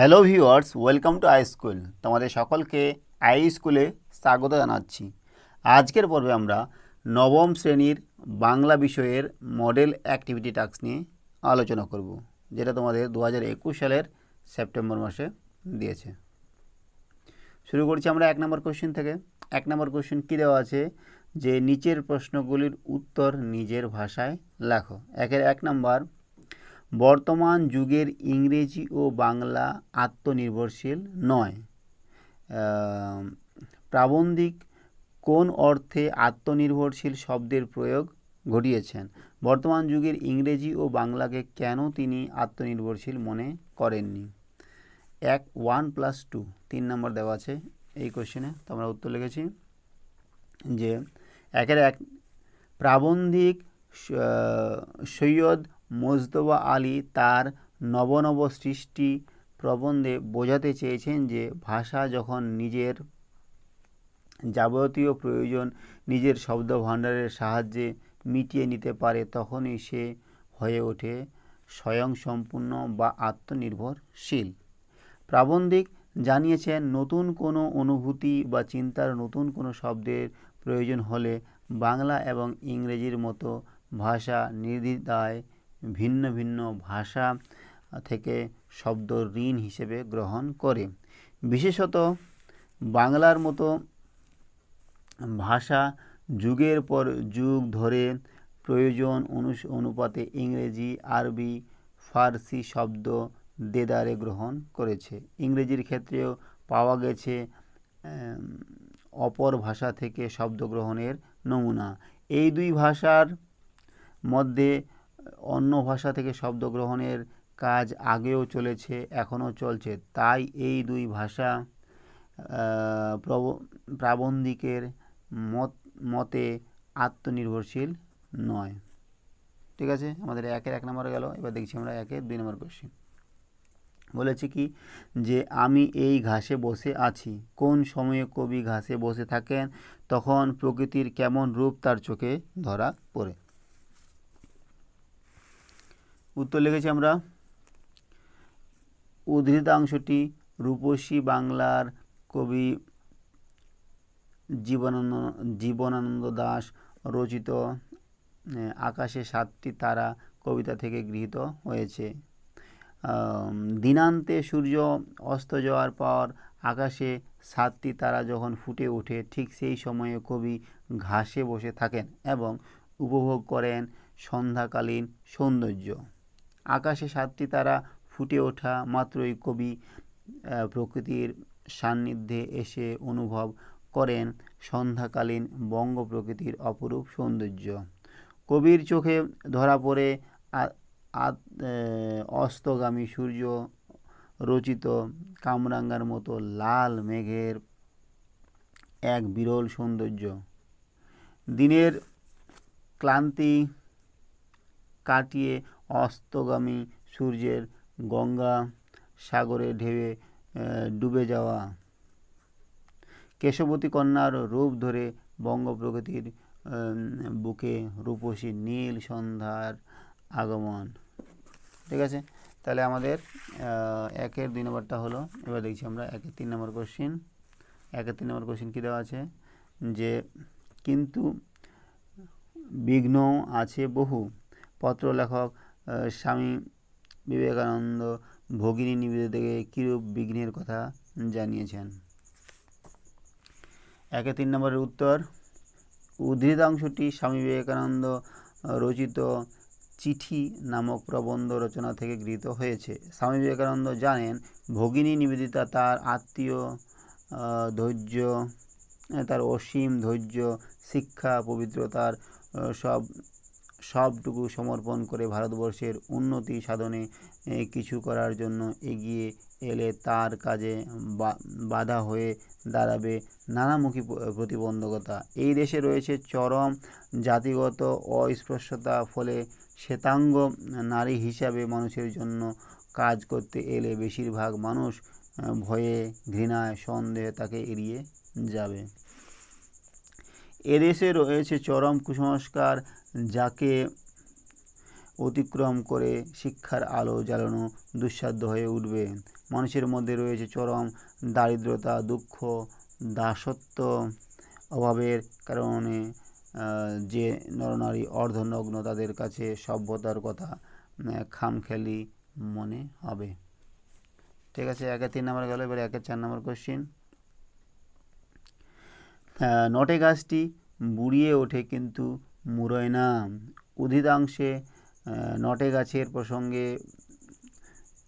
hello viewers welcome to I school তোমাদের সকলকে I স্কুলে স্বাগত জানাচ্ছি আজকের পর্বে আমরা নবম শ্রেণীর বাংলা বিষয়ের মডেল অ্যাক্টিভিটি টাস্ক নিয়ে আলোচনা করব যেটা তোমাদের দু সালের সেপ্টেম্বর মাসে দিয়েছে শুরু করছি আমরা এক নম্বর কোশ্চেন থেকে এক নম্বর কোশ্চেন কী দেওয়া আছে যে নিচের প্রশ্নগুলির উত্তর নিজের ভাষায় লেখো একের এক নম্বর বর্তমান যুগের ইংরেজি ও বাংলা আত্মনির্ভরশীল নয় প্রাবন্ধিক কোন অর্থে আত্মনির্ভরশীল শব্দের প্রয়োগ ঘটিয়েছেন বর্তমান যুগের ইংরেজি ও বাংলাকে কেন তিনি আত্মনির্ভরশীল মনে করেননি এক ওয়ান প্লাস টু তিন নম্বর দেওয়া আছে এই কোশ্চেনে তো আমরা উত্তর লিখেছি যে একের এক প্রাবন্ধিক সৈয়দ মোজতবা আলী তার নবনব সৃষ্টি প্রবন্ধে বোঝাতে চেয়েছেন যে ভাষা যখন নিজের যাবতীয় প্রয়োজন নিজের শব্দ ভাণ্ডারের সাহায্যে মিটিয়ে নিতে পারে তখনই সে হয়ে ওঠে স্বয়ংসম্পূর্ণ বা আত্মনির্ভরশীল প্রাবন্ধিক জানিয়েছেন নতুন কোনো অনুভূতি বা চিন্তার নতুন কোনো শব্দের প্রয়োজন হলে বাংলা এবং ইংরেজির মতো ভাষা নির্দ্বিধায় ভিন্ন ভিন্ন ভাষা থেকে শব্দ ঋণ হিসেবে গ্রহণ করে বিশেষত বাংলার মতো ভাষা যুগের পর যুগ ধরে প্রয়োজন অনুপাতে ইংরেজি আরবি ফার্সি শব্দ দেদারে গ্রহণ করেছে ইংরেজির ক্ষেত্রেও পাওয়া গেছে অপর ভাষা থেকে শব্দ গ্রহণের নমুনা এই দুই ভাষার মধ্যে অন্য ভাষা থেকে শব্দ গ্রহণের কাজ আগেও চলেছে এখনও চলছে তাই এই দুই ভাষা প্রাবন্ধিকের মত মতে আত্মনির্ভরশীল নয় ঠিক আছে আমাদের একের এক নম্বর গেল এবার দেখছি আমরা একের দুই নম্বর কোশ্চেন বলেছি কি যে আমি এই ঘাসে বসে আছি কোন সময়ে কবি ঘাসে বসে থাকেন তখন প্রকৃতির কেমন রূপ তার চোখে ধরা পড়ে উত্তর লিখেছি আমরা উদ্ধৃতাংশটি রূপসী বাংলার কবি জীবনানন্দ জীবনানন্দ দাস রচিত আকাশে সাতটি তারা কবিতা থেকে গৃহীত হয়েছে দিনান্তে সূর্য অস্ত যাওয়ার পর আকাশে সাতটি তারা যখন ফুটে ওঠে ঠিক সেই সময়ে কবি ঘাসে বসে থাকেন এবং উপভোগ করেন সন্ধ্যাকালীন সৌন্দর্য আকাশে সাতটি তারা ফুটে ওঠা মাত্রই কবি প্রকৃতির সান্নিধ্যে এসে অনুভব করেন সন্ধ্যাকালীন বঙ্গ প্রকৃতির অপরূপ সৌন্দর্য কবির চোখে ধরা পড়ে অস্তগামী সূর্য রচিত কামরাঙ্গার মতো লাল মেঘের এক বিরল সৌন্দর্য দিনের ক্লান্তি কাটিয়ে অস্তগামী সূর্যের গঙ্গা সাগরে ঢেবে ডুবে যাওয়া কেশবতী কন্যার রূপ ধরে বঙ্গ প্রকৃতির বুকে রূপসী নীল সন্ধ্যার আগমন ঠিক আছে তাহলে আমাদের একের দুই নম্বরটা হলো এবার দেখছি আমরা একের তিন নম্বর কোশ্চিন একের তিন নম্বর কোশ্চিন কী দেওয়া আছে যে কিন্তু বিঘ্ন আছে বহু পত্র লেখক স্বামী বিবেকানন্দ ভগিনী নিবেদিত থেকে বিঘ্নের কথা জানিয়েছেন একে তিন নম্বরের উত্তর উদ্ধৃতাংশটি স্বামী বিবেকানন্দ রচিত চিঠি নামক প্রবন্ধ রচনা থেকে গৃহীত হয়েছে স্বামী বিবেকানন্দ জানেন ভগিনী নিবেদিতা তার আত্মীয় ধৈর্য তার অসীম ধৈর্য শিক্ষা পবিত্রতার সব সবটুকু সমর্পণ করে ভারতবর্ষের উন্নতি সাধনে কিছু করার জন্য এগিয়ে এলে তার কাজে বাধা হয়ে দাঁড়াবে নানামুখী প্রতিবন্ধকতা এই দেশে রয়েছে চরম জাতিগত অস্পৃশ্যতা ফলে শ্বেতাঙ্গ নারী হিসাবে মানুষের জন্য কাজ করতে এলে বেশিরভাগ মানুষ ভয়ে ঘৃণায় সন্দেহে তাকে এড়িয়ে যাবে এদেশে রয়েছে চরম কুসংস্কার যাকে অতিক্রম করে শিক্ষার আলো জ্বালানো দুঃসাধ্য হয়ে উঠবে মানুষের মধ্যে রয়েছে চরম দারিদ্রতা দুঃখ দাসত্ব অভাবের কারণে যে নরনারী অর্ধনগ্ন তাদের কাছে সভ্যতার কথা খামখেয়ালি মনে হবে ঠিক আছে একে তিন নম্বর গেল এবার একে চার নম্বর কোশ্চিন নটে গাছটি বুড়িয়ে ওঠে কিন্তু মুরয়না না নটে গাছের প্রসঙ্গে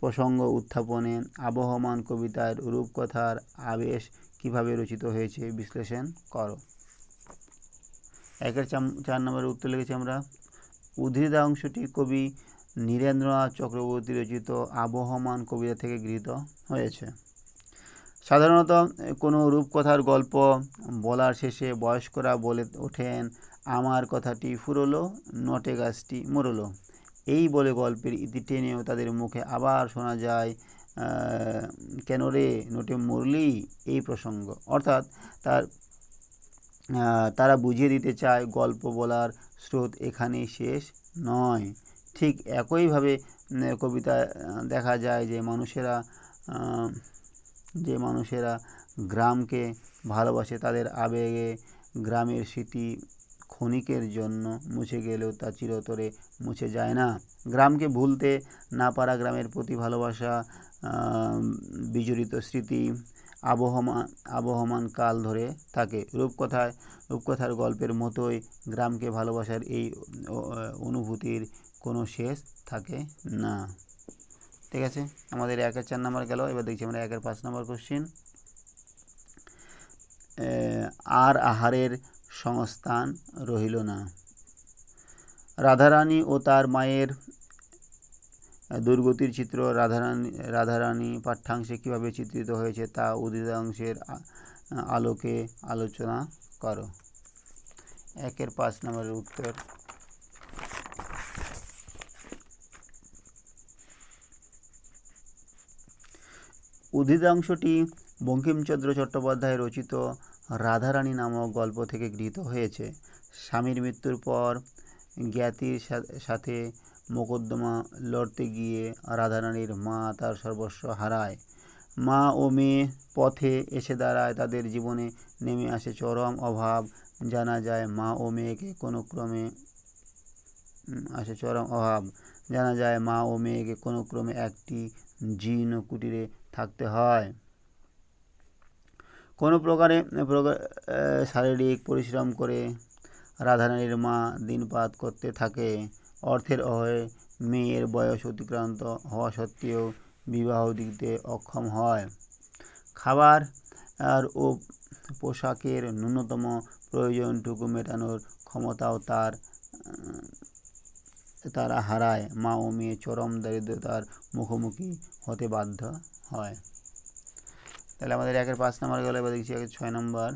প্রসঙ্গ উত্থাপনে আবহমান কবিতার রূপকথার আবেশ কিভাবে রচিত হয়েছে বিশ্লেষণ করো একের চার নম্বরের উত্তর লিখেছি আমরা উদ্ভিদাংশটি কবি নীরেন্দ্রনাথ চক্রবর্তী রচিত আবহমান কবিতা থেকে গৃহীত হয়েছে সাধারণত কোনো রূপকথার গল্প বলার শেষে বয়স্করা বলে ওঠেন আমার কথাটি ফুরলো নটে গাছটি মরলো এই বলে গল্পের ইতি টেনেও তাদের মুখে আবার শোনা যায় কেন রে নোটে মরলি এই প্রসঙ্গ অর্থাৎ তার তারা বুঝিয়ে দিতে চায় গল্প বলার স্রোত এখানে শেষ নয় ঠিক একইভাবে কবিতা দেখা যায় যে মানুষেরা যে মানুষেরা গ্রামকে ভালোবাসে তাদের আবেগে গ্রামের স্মৃতি ক্ষণিকের জন্য মুছে গেলেও তা চিরতরে মুছে যায় না গ্রামকে ভুলতে না পারা গ্রামের প্রতি ভালোবাসা বিজড়িত স্মৃতি আবহমান আবহমান কাল ধরে থাকে রূপকথায় রূপকথার গল্পের মতোই গ্রামকে ভালোবাসার এই অনুভূতির কোনো শেষ থাকে না ঠিক আছে আমাদের একের চার নাম্বার গেল এবার দেখছি আমরা একের পাঁচ নাম্বার কোশ্চিন আর আহারের সংস্থান রহিল না রাধারানী ও তার মায়ের দুর্গতির চিত্র রাধারানী রাধারানী পাঠ্যাংশে কীভাবে চিত্রিত হয়েছে তা উদিতাংশের আলোকে আলোচনা করো একের পাঁচ নম্বরের উত্তর উদিতাংশটি বঙ্কিমচন্দ্র চট্টোপাধ্যায় রচিত রাধারানী নামক গল্প থেকে গৃহীত হয়েছে স্বামীর মৃত্যুর পর জ্ঞাতির সাথে মোকদ্দমা লড়তে গিয়ে রাধারানীর মা তার সর্বস্ব হারায় মা ও মেয়ে পথে এসে দাঁড়ায় তাদের জীবনে নেমে আসে চরম অভাব জানা যায় মা ও মেয়েকে কোনো ক্রমে আসে চরম অভাব জানা যায় মা ও মেয়েকে কোনো ক্রমে একটি জীর্ণ কুটিরে থাকতে হয় কোনো প্রকারে শারীরিক পরিশ্রম করে রাধারানীর মা দিনপাত করতে থাকে অর্থের অভাবে মেয়ের বয়স অতিক্রান্ত হওয়া সত্ত্বেও বিবাহ দিতে অক্ষম হয় খাবার আর ও পোশাকের ন্যূনতম প্রয়োজনটুকু মেটানোর ক্ষমতাও তার তারা হারায় মা ও মেয়ে চরম দারিদ্রতার মুখোমুখি হতে বাধ্য হয় তাহলে আমাদের একের পাঁচ নাম্বার গেলে এবার দেখছি একের ছয় নাম্বার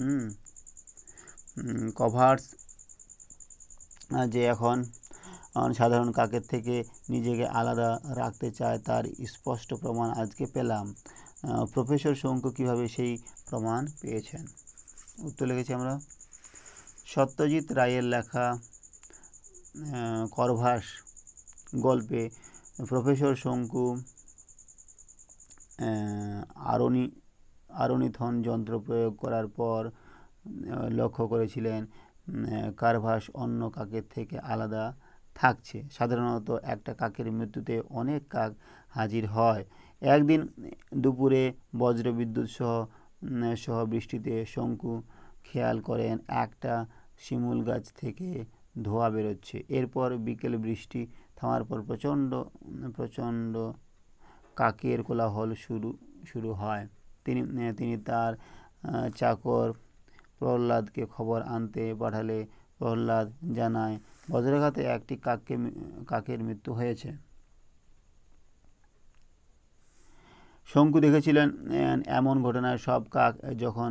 হুম কভার্স যে এখন সাধারণ কাকের থেকে নিজেকে আলাদা রাখতে চায় তার স্পষ্ট প্রমাণ আজকে পেলাম প্রফেসর শঙ্কু কীভাবে সেই প্রমাণ পেয়েছেন উত্তর লিখেছি আমরা সত্যজিৎ রায়ের লেখা করভাস গল্পে প্রফেসর শঙ্কু আরণি আরণিথন যন্ত্র প্রয়োগ করার পর লক্ষ্য করেছিলেন কার্ভাস অন্য কাকের থেকে আলাদা থাকছে সাধারণত একটা কাকের মৃত্যুতে অনেক কাক হাজির হয় একদিন দুপুরে বজ্রবিদ্যুৎ সহ সহ বৃষ্টিতে শঙ্কু খেয়াল করেন একটা শিমুল গাছ থেকে ধোয়া বেরোচ্ছে এরপর বিকেল বৃষ্টি থামার পর প্রচণ্ড প্রচণ্ড কাকের কোলাহল শুরু শুরু হয় তিনি তিনি তার চাকর প্রহ্লাদকে খবর আনতে পাঠালে প্রহ্লাদ জানায় বজ্রাঘাতে একটি কাককে কাকের মৃত্যু হয়েছে শঙ্কু দেখেছিলেন এমন ঘটনায় সব কাক যখন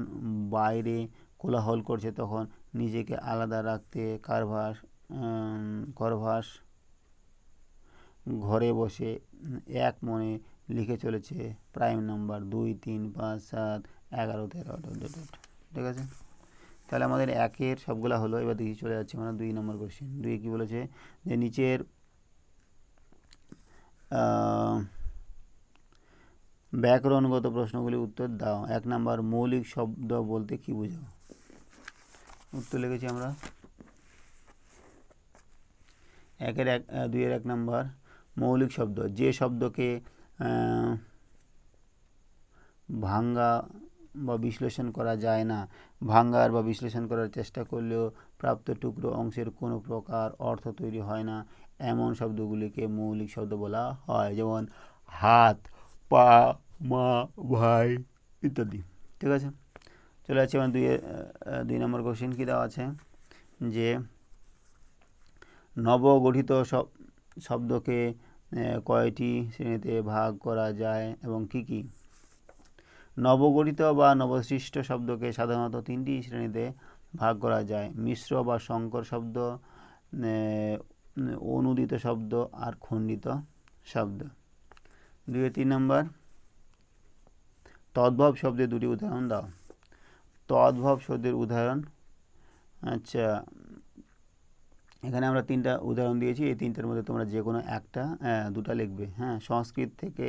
বাইরে কোলাহল করছে তখন নিজেকে আলাদা রাখতে কারভাস করভাস ঘরে বসে এক মনে লিখে চলেছে প্রাইম নাম্বার দুই তিন পাঁচ সাত এগারো তেরো ঠিক আছে তাহলে আমাদের একের সবগুলো হলো এবার দেখি চলে যাচ্ছে মানে দুই নম্বর কোশ্চেন দুই কি বলেছে যে নিচের ব্যাকরণগত প্রশ্নগুলি উত্তর দাও এক নাম্বার মৌলিক শব্দ বলতে কি বোঝাও উত্তর লিখেছি আমরা একের এক দুইয়ের এক নাম্বার মৌলিক শব্দ যে শব্দকে ভাঙ্গা বা বিশ্লেষণ করা যায় না ভাঙ্গার বা বিশ্লেষণ করার চেষ্টা করলেও প্রাপ্ত টুকরো অংশের কোনো প্রকার অর্থ তৈরি হয় না এমন শব্দগুলিকে মৌলিক শব্দ বলা হয় যেমন হাত পা মা ভাই ইত্যাদি ঠিক আছে চলে আসছে আমার দুই দুই নম্বর কোশ্চেন কী দেওয়া আছে যে নবগঠিত শব্দকে কয়টি শ্রেণীতে ভাগ করা যায় এবং কি কি নবগঠিত বা নবসৃষ্ট শব্দকে সাধারণত তিনটি শ্রেণীতে ভাগ করা যায় মিশ্র বা শঙ্কর শব্দ অনুদিত শব্দ আর খণ্ডিত শব্দ দুই তিন নম্বর তদ্ভব শব্দের দুটি উদাহরণ দাও তদ্ভব শব্দের উদাহরণ আচ্ছা এখানে আমরা তিনটা উদাহরণ দিয়েছি এই তিনটার মধ্যে তোমরা যে কোনো একটা দুটা লিখবে হ্যাঁ সংস্কৃত থেকে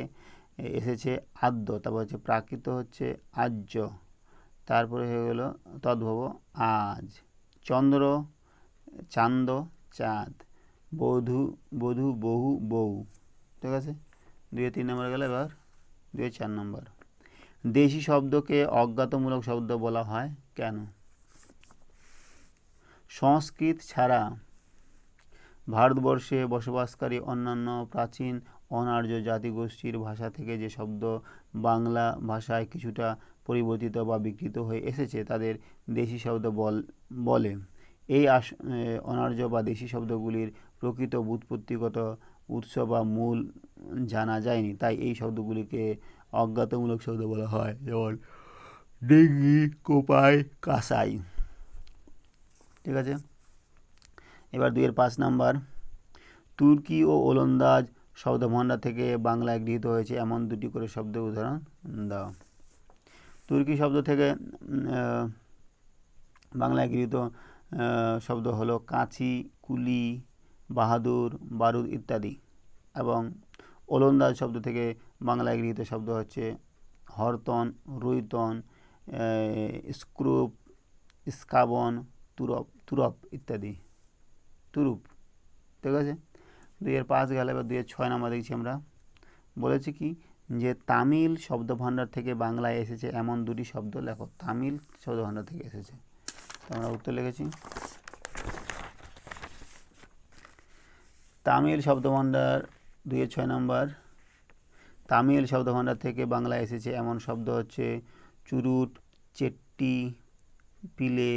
এসেছে আদ্য তারপর হচ্ছে প্রাকৃত হচ্ছে আর্য তারপরে হয়ে গেল তদ্ভব আজ চন্দ্র চান্দ চাঁদ বধু বধু বহু বউ ঠিক আছে দুয়ে তিন নম্বর গেলে এবার দুয়ে চার নম্বর দেশি শব্দকে অজ্ঞাতমূলক শব্দ বলা হয় কেন সংস্কৃত ছাড়া ভারতবর্ষে বসবাসকারী অন্যান্য প্রাচীন অনার্য জাতিগোষ্ঠীর ভাষা থেকে যে শব্দ বাংলা ভাষায় কিছুটা পরিবর্তিত বা বিকৃত হয়ে এসেছে তাদের দেশি শব্দ বল বলে এই আস অনার্য বা দেশি শব্দগুলির প্রকৃত বুৎপত্তিগত উৎস বা মূল জানা যায়নি তাই এই শব্দগুলিকে অজ্ঞাতমূলক শব্দ বলা হয় যেমন ডেঙ্গি কোপাই কাসাই ঠিক আছে এবার দুইয়ের পাঁচ নাম্বার তুর্কি ও ওলন্দাজ শব্দভাণ্ডার থেকে বাংলায় গৃহীত হয়েছে এমন দুটি করে শব্দের উদাহরণ দাও তুর্কি শব্দ থেকে বাংলায় গৃহীত শব্দ হলো কাঁচি কুলি বাহাদুর বারুদ ইত্যাদি এবং ওলন্দাজ শব্দ থেকে বাংলায় গৃহীত শব্দ হচ্ছে হরতন রুইতন স্ক্রুপ স্কাবন তুরপ তুরপ ইত্যাদি তুরুপ ঠিক আছে দুইয়ের পাঁচ গেলে বা দুইয়ের ছয় নাম্বার দেখছি আমরা বলেছি কি যে তামিল শব্দভাণ্ডার থেকে বাংলায় এসেছে এমন দুটি শব্দ লেখো তামিল শব্দভাণ্ডার থেকে এসেছে তো আমরা উত্তর লিখেছি তামিল শব্দভাণ্ডার দুইয়ের ছয় নম্বর তামিল শব্দভাণ্ডার থেকে বাংলায় এসেছে এমন শব্দ হচ্ছে চুরুট চেট্টি পিলে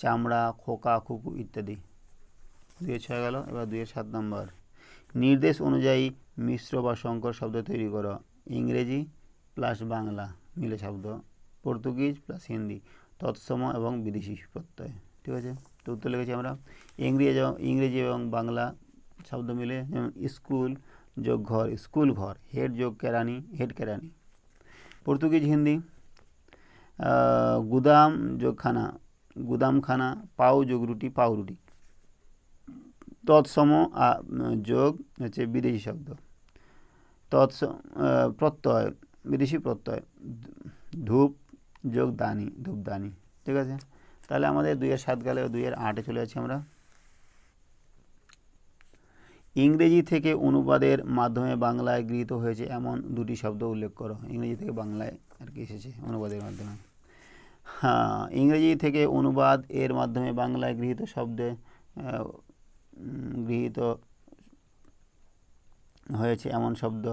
চামড়া খোকা খুকু ইত্যাদি দুয়ে ছয় গেল এবার দুয়ে সাত নম্বর নির্দেশ অনুযায়ী মিশ্র বা শঙ্কর শব্দ তৈরি করো ইংরেজি প্লাস বাংলা মিলে শব্দ পর্তুগিজ প্লাস হিন্দি তৎসম এবং বিদেশি প্রত্যয় ঠিক আছে তো উত্তর লিখেছি আমরা ইংরেজি ইংরেজি এবং বাংলা শব্দ মিলে যেমন স্কুল যোগ ঘর স্কুল ঘর হেড যোগ কেরানি হেড কেরানি পর্তুগিজ হিন্দি গুদাম যোগ খানা গুদামখানা পাও যোগ রুটি পাউরুটি তৎসম যোগ হচ্ছে বিদেশি শব্দ তৎস প্রত্যয় বিদেশি প্রত্যয় ধূপ যোগ দানি ধূপদানি ঠিক আছে তাহলে আমাদের দুই হাজার সাত দুই হাজার আটে চলে আছি আমরা ইংরেজি থেকে অনুবাদের মাধ্যমে বাংলায় গৃহীত হয়েছে এমন দুটি শব্দ উল্লেখ করো ইংরেজি থেকে বাংলায় আর কি এসেছে অনুবাদের মাধ্যমে হ্যাঁ ইংরেজি থেকে অনুবাদ এর মাধ্যমে বাংলায় গৃহীত শব্দে গৃহীত হয়েছে এমন শব্দ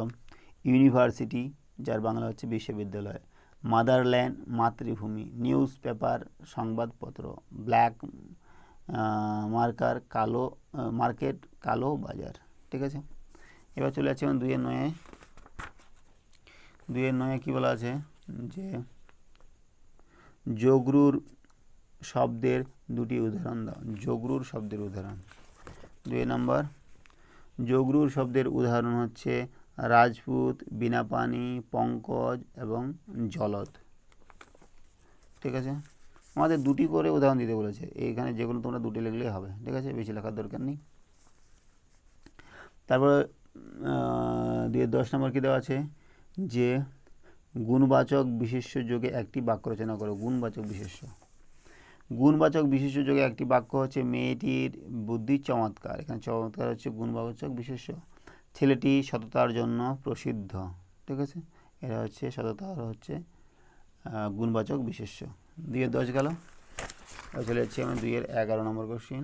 ইউনিভার্সিটি যার বাংলা হচ্ছে বিশ্ববিদ্যালয় মাদারল্যান্ড মাতৃভূমি নিউজ পেপার সংবাদপত্র ব্ল্যাক মার্কার কালো মার্কেট কালো বাজার ঠিক আছে এবার চলে আসছে এবং দুইয়ের নয়ে দুইয়ের নয়ে কী বলা আছে যে জগরুর শব্দের দুটি উদাহরণ দাও জগরুর শব্দের উদাহরণ দুই নম্বর যোগরুর শব্দের উদাহরণ হচ্ছে রাজপুত পানি পঙ্কজ এবং জলদ ঠিক আছে আমাদের দুটি করে উদাহরণ দিতে বলেছে এইখানে যেগুলো তোমরা দুটি লিখলেই হবে ঠিক আছে বেশি লেখার দরকার নেই তারপরে দুয়ের দশ নম্বর কী দেওয়া আছে যে গুণবাচক বিশেষ্য যোগে একটি বাক্য রচনা করো গুণবাচক বিশেষ্য গুণবাচক যোগে একটি বাক্য হচ্ছে মেয়েটির বুদ্ধি চমৎকার এখানে চমৎকার হচ্ছে গুণবাচক বিশেষ্য ছেলেটি সততার জন্য প্রসিদ্ধ ঠিক আছে এরা হচ্ছে সততার হচ্ছে গুণবাচক বিশেষ্য দুইয়ের দশ গেল চলে যাচ্ছি আমি দুইয়ের এগারো নম্বর কোশ্চিন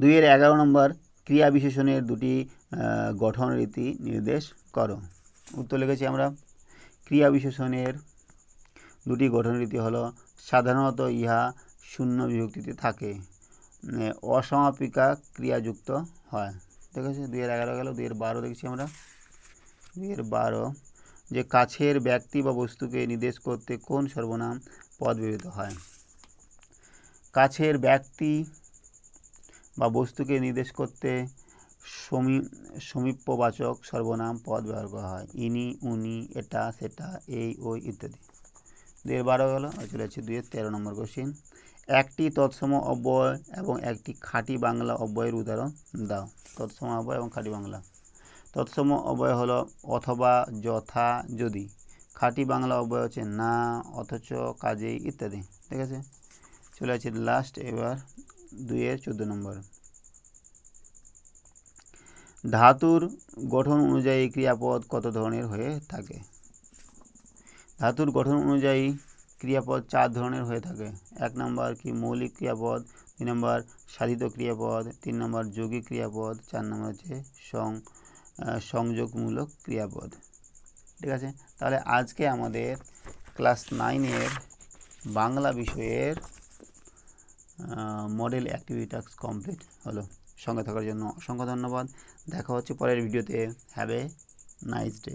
দুইয়ের এগারো নম্বর ক্রিয়া বিশেষণের দুটি গঠন রীতি নির্দেশ করো উত্তর লিখেছি আমরা ক্রিয়া বিশেষণের দুটি গঠনরীতি হলো সাধারণত ইহা শূন্য বিভক্তিতে থাকে অসমাপিকা ক্রিয়াযুক্ত হয় ঠিক আছে দুইয়ের এগারো গেল দুইয়ের বারো দেখছি আমরা দুইয়ের বারো যে কাছের ব্যক্তি বা বস্তুকে নির্দেশ করতে কোন সর্বনাম পদ ব্যবহৃত হয় কাছের ব্যক্তি বা বস্তুকে নির্দেশ করতে সমী সমীপ্যবাচক সর্বনাম পদ ব্যবহার করা হয় ইনি উনি এটা সেটা এই ওই ইত্যাদি দুয়ের বারো হলো চলে যাচ্ছে দুয়ের তেরো নম্বর কোশ্চিন একটি তৎসম অব্যয় এবং একটি খাঁটি বাংলা অব্যয়ের উদাহরণ দাও তৎসম অব্যয় এবং খাঁটি বাংলা তৎসম অব্যয় হলো অথবা যথা যদি খাঁটি বাংলা অব্যয় হচ্ছে না অথচ কাজেই ইত্যাদি ঠিক আছে চলে আসছে লাস্ট এবার দুইয়ের চোদ্দো নম্বর ধাতুর গঠন অনুযায়ী ক্রিয়াপদ কত ধরনের হয়ে থাকে ধাতুর গঠন অনুযায়ী ক্রিয়াপদ চার ধরনের হয়ে থাকে এক নম্বর কি মৌলিক ক্রিয়াপদ দুই নম্বর সাধিত ক্রিয়াপদ তিন নম্বর যৌগিক ক্রিয়াপদ চার নম্বর হচ্ছে সং সংযোগমূলক ক্রিয়াপদ ঠিক আছে তাহলে আজকে আমাদের ক্লাস নাইনের বাংলা বিষয়ের মডেল অ্যাক্টিভিটি টাস্ক কমপ্লিট হলো সঙ্গে থাকার জন্য অসংখ্য ধন্যবাদ দেখা হচ্ছে পরের ভিডিওতে হ্যাভ এ নাইস ডে